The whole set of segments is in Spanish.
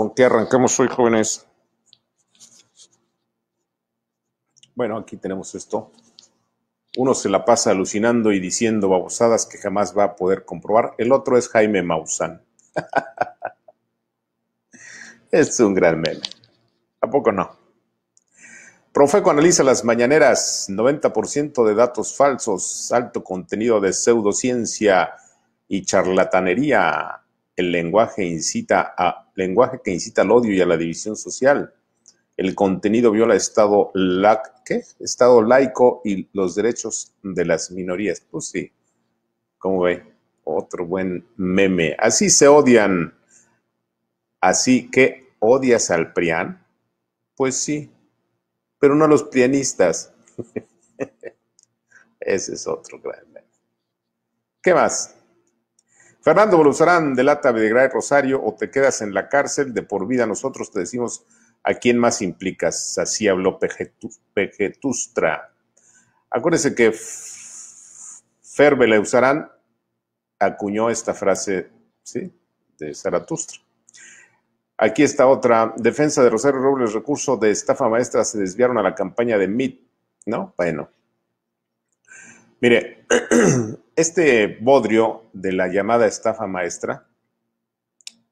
con qué arrancamos hoy, jóvenes. Bueno, aquí tenemos esto. Uno se la pasa alucinando y diciendo babosadas que jamás va a poder comprobar. El otro es Jaime Maussan. es un gran meme. ¿A poco no? Profeco analiza las mañaneras, 90% de datos falsos, alto contenido de pseudociencia y charlatanería. El lenguaje incita a lenguaje que incita al odio y a la división social. El contenido viola Estado, la, ¿qué? Estado laico y los derechos de las minorías. Pues sí, cómo ve? Otro buen meme. Así se odian. Así que odias al PRIAN. Pues sí, pero no a los pianistas. Ese es otro gran. ¿Qué más? Fernando Boluzarán de Lata Rosario, o te quedas en la cárcel de por vida. Nosotros te decimos a quién más implicas. Así habló Pejetustra. Acuérdense que Fer usarán acuñó esta frase, ¿sí? De Zaratustra. Aquí está otra. Defensa de Rosario Robles, recurso de estafa maestra se desviaron a la campaña de MIT, ¿no? Bueno. Mire, Este bodrio de la llamada estafa maestra,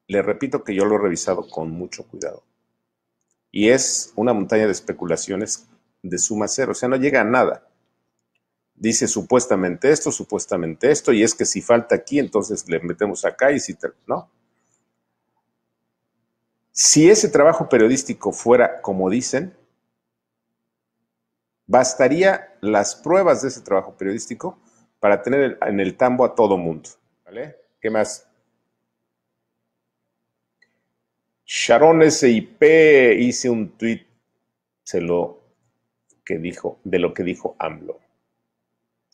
le repito que yo lo he revisado con mucho cuidado. Y es una montaña de especulaciones de suma cero, o sea, no llega a nada. Dice supuestamente esto, supuestamente esto, y es que si falta aquí, entonces le metemos acá y si no. Si ese trabajo periodístico fuera como dicen, bastaría las pruebas de ese trabajo periodístico para tener en el tambo a todo mundo. ¿Vale? ¿Qué más? Sharon SIP hice un tweet se lo que dijo, de lo que dijo AMLO.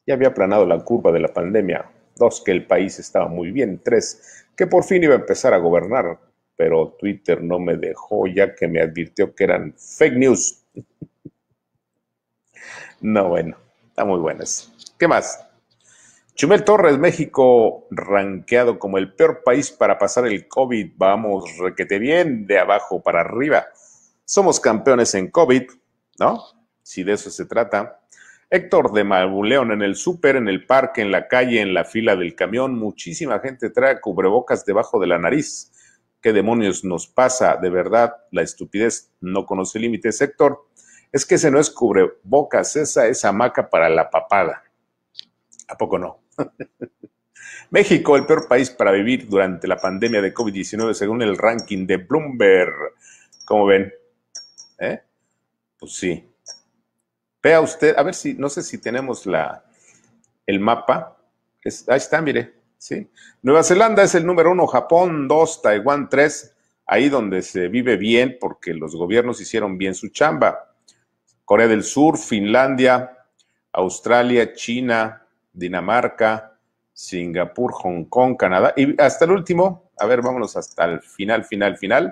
Ya había aplanado la curva de la pandemia. Dos, que el país estaba muy bien. Tres, que por fin iba a empezar a gobernar. Pero Twitter no me dejó ya que me advirtió que eran fake news. no, bueno, está muy buenas. ¿Qué más? Chumel Torres, México, ranqueado como el peor país para pasar el COVID. Vamos, requete bien, de abajo para arriba. Somos campeones en COVID, ¿no? Si de eso se trata. Héctor de Mabuleón en el súper, en el parque, en la calle, en la fila del camión. Muchísima gente trae cubrebocas debajo de la nariz. ¿Qué demonios nos pasa? De verdad, la estupidez no conoce límites, Héctor. Es que ese no es cubrebocas, esa es hamaca para la papada. ¿A poco no? México, el peor país para vivir durante la pandemia de COVID-19 según el ranking de Bloomberg. ¿Cómo ven? ¿Eh? Pues sí. Vea usted, a ver si, no sé si tenemos la, el mapa. ahí está, mire. ¿sí? Nueva Zelanda es el número uno, Japón dos, Taiwán tres, ahí donde se vive bien porque los gobiernos hicieron bien su chamba. Corea del Sur, Finlandia, Australia, China, Dinamarca, Singapur, Hong Kong, Canadá. Y hasta el último, a ver, vámonos hasta el final, final, final.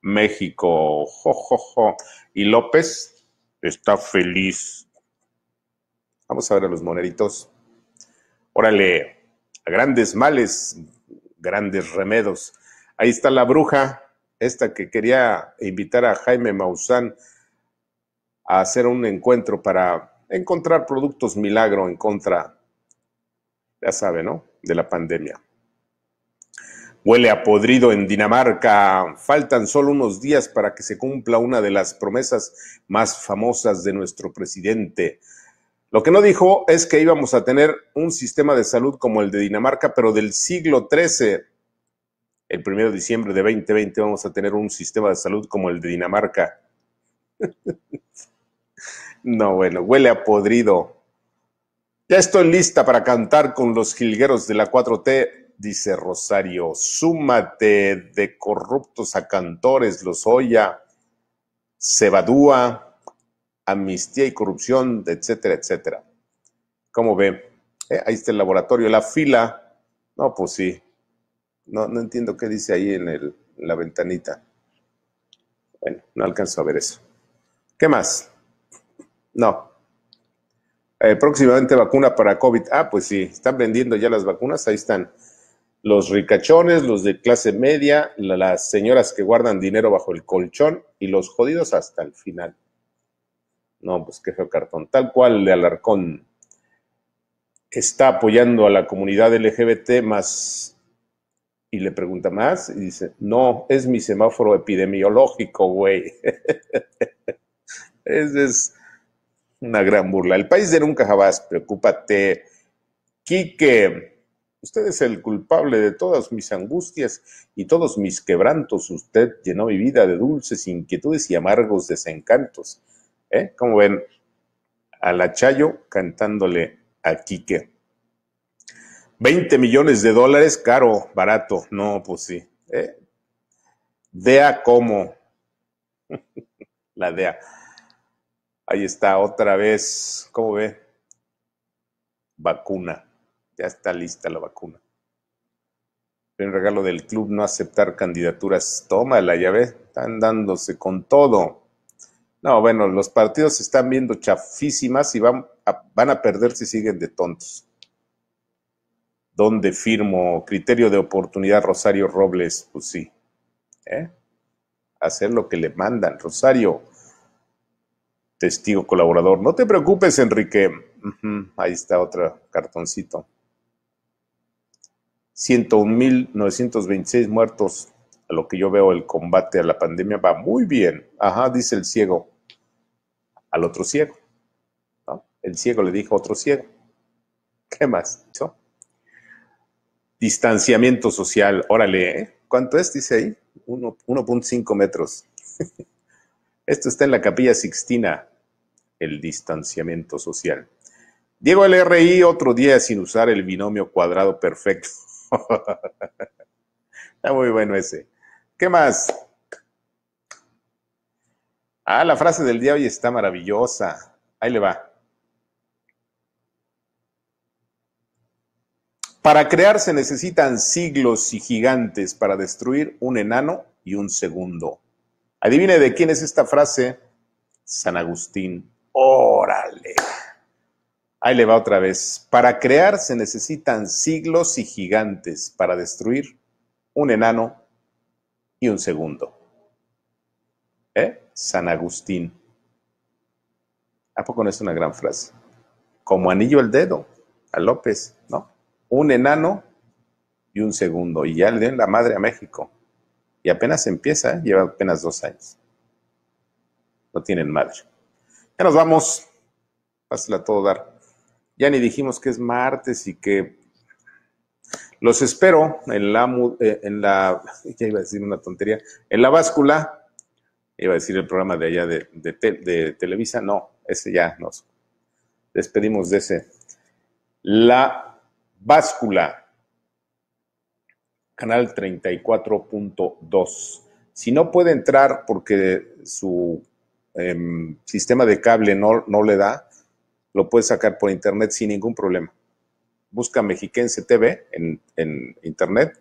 México, jo, jo, jo. Y López está feliz. Vamos a ver a los moneritos. Órale, grandes males, grandes remedos. Ahí está la bruja, esta que quería invitar a Jaime Maussan a hacer un encuentro para encontrar productos milagro en contra de ya sabe, ¿no? De la pandemia. Huele a podrido en Dinamarca. Faltan solo unos días para que se cumpla una de las promesas más famosas de nuestro presidente. Lo que no dijo es que íbamos a tener un sistema de salud como el de Dinamarca, pero del siglo XIII. El 1 de diciembre de 2020 vamos a tener un sistema de salud como el de Dinamarca. no, bueno, huele a podrido. Ya estoy lista para cantar con los jilgueros de la 4T, dice Rosario. Súmate de corruptos a cantores, los Oya, Sebadúa, amnistía y corrupción, etcétera, etcétera. ¿Cómo ve? Eh, ahí está el laboratorio, la fila. No, pues sí. No, entiendo qué dice ahí en, en la ventanita. Bueno, no alcanzo a ver eso. ¿Qué más? No, eh, próximamente vacuna para COVID. Ah, pues sí, están vendiendo ya las vacunas, ahí están. Los ricachones, los de clase media, las señoras que guardan dinero bajo el colchón y los jodidos hasta el final. No, pues qué feo cartón. Tal cual de Alarcón está apoyando a la comunidad LGBT más y le pregunta más y dice, no, es mi semáforo epidemiológico, güey. es, es una gran burla. El país de nunca jamás, preocúpate. Quique, usted es el culpable de todas mis angustias y todos mis quebrantos. Usted llenó mi vida de dulces inquietudes y amargos desencantos. ¿Eh? Como ven, a la cantándole a Quique. 20 millones de dólares, caro, barato. No, pues sí. ¿eh? DEA como. la DEA. Ahí está otra vez, ¿cómo ve? Vacuna. Ya está lista la vacuna. El regalo del club no aceptar candidaturas. Tómala, ya ve. Están dándose con todo. No, bueno, los partidos se están viendo chafísimas y van a, perder si siguen de tontos. ¿Dónde firmo? Criterio de oportunidad, Rosario Robles. Pues sí. ¿eh? Hacer lo que le mandan. Rosario, testigo colaborador. No te preocupes, Enrique. Ahí está otro cartoncito. 101.926 muertos. A lo que yo veo, el combate a la pandemia va muy bien. Ajá, dice el ciego al otro ciego. El ciego le dijo a otro ciego. ¿Qué más? Distanciamiento social. Órale, ¿eh? ¿cuánto es? Dice ahí. 1.5 metros. Esto está en la capilla Sixtina el distanciamiento social. Diego LRI, otro día sin usar el binomio cuadrado perfecto. Está muy bueno ese. ¿Qué más? Ah, la frase del día hoy está maravillosa. Ahí le va. Para crear se necesitan siglos y gigantes, para destruir un enano y un segundo. Adivine de quién es esta frase, San Agustín. Órale. Ahí le va otra vez. Para crear se necesitan siglos y gigantes. Para destruir, un enano y un segundo. ¿Eh? San Agustín. ¿A poco no es una gran frase? Como anillo el dedo a López, ¿no? Un enano y un segundo. Y ya le den la madre a México. Y apenas empieza, ¿eh? lleva apenas dos años. No tienen madre nos vamos. Pásela todo dar. Ya ni dijimos que es martes y que los espero en la, eh, en la, ya iba a decir una tontería, en la báscula, iba a decir el programa de allá de Televisa, no, ese ya nos despedimos de ese. La báscula, canal 34.2. Si no puede entrar porque su Em, sistema de cable no, no le da, lo puedes sacar por internet sin ningún problema. Busca Mexiquense TV en, en internet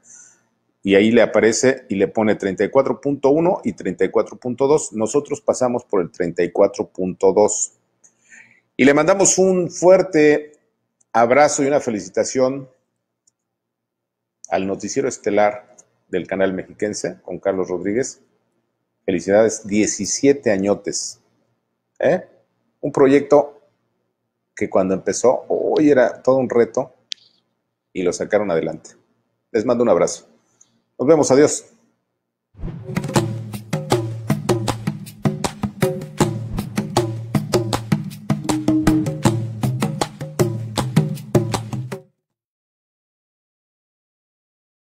y ahí le aparece y le pone 34.1 y 34.2. Nosotros pasamos por el 34.2. Y le mandamos un fuerte abrazo y una felicitación al noticiero estelar del canal mexiquense con Carlos Rodríguez, Felicidades, 17 añotes. ¿Eh? Un proyecto que cuando empezó, hoy era todo un reto y lo sacaron adelante. Les mando un abrazo. Nos vemos, adiós.